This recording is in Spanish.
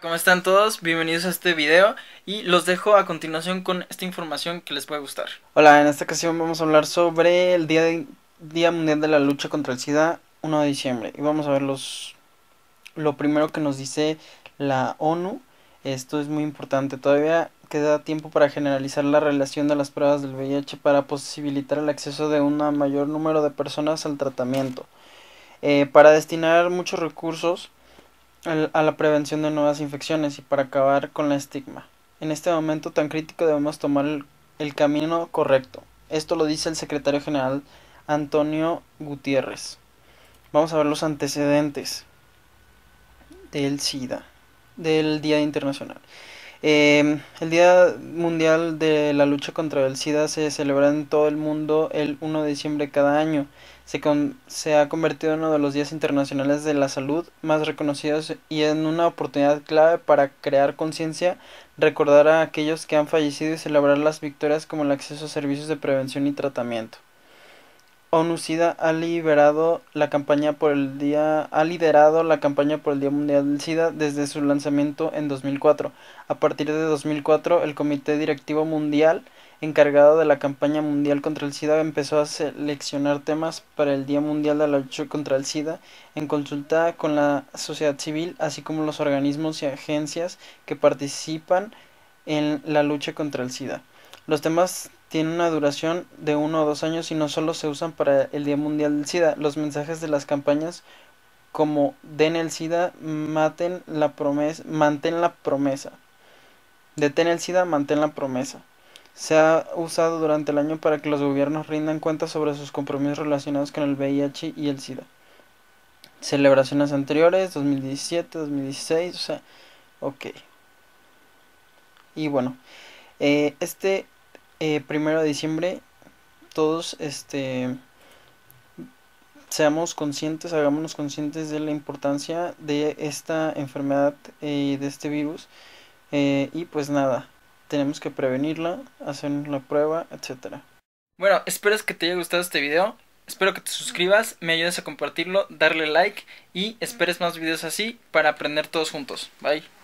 ¿Cómo están todos? Bienvenidos a este video y los dejo a continuación con esta información que les puede gustar. Hola, en esta ocasión vamos a hablar sobre el Día, Mundial de la Lucha contra el SIDA, 1 de diciembre. Y vamos a ver los, lo primero que nos dice la ONU. Esto es muy importante. Todavía queda tiempo para generalizar la relación de las pruebas del VIH para posibilitar el acceso de un mayor número de personas al tratamiento. Eh, para destinar muchos recursos a la prevención de nuevas infecciones y para acabar con el estigma. En este momento tan crítico debemos tomar el, camino correcto. Esto lo dice el secretario general Antonio Gutiérrez. Vamos a ver los antecedentes del SIDA, del Día Internacional. Em, el Día Mundial de la Lucha contra el SIDA se celebra en todo el mundo el 1 de diciembre cada año. se ha convertido en uno de los días internacionales de la salud más reconocidos y en una oportunidad clave para crear conciencia, recordar a aquellos que han fallecido y celebrar las victorias como el acceso a servicios de prevención y tratamiento. ONU-SIDA ha liberado la campaña por el día ha liderado la campaña por el Día Mundial del SIDA desde su lanzamiento en 2004. A partir de 2004, el Comité Directivo Mundial encargado de la campaña mundial contra el SIDA empezó a seleccionar temas para el Día Mundial de la Lucha contra el SIDA en consulta con la sociedad civil, así como los organismos y agencias que participan en la lucha contra el SIDA. Los temas tienen una duración de uno o dos años y no solo se usan para el Día Mundial del SIDA. Los mensajes de las campañas como den el SIDA, maten la promesa, mantén la promesa. Detén el SIDA, mantén la promesa. Se ha usado durante el año para que los gobiernos rindan cuentas sobre sus compromisos relacionados con el VIH y el SIDA. Celebraciones anteriores, 2017, 2016, o sea, ok. Y bueno, eh, este eh, primero de diciembre, todos este, seamos conscientes, hagámonos conscientes de la importancia de esta enfermedad, y eh, de este virus. y pues nada, tenemos que prevenirla, hacer la prueba, etcétera. Bueno, espero que te haya gustado este video. Espero que te suscribas, me ayudes a compartirlo, darle like y esperes más videos así para aprender todos juntos. Bye.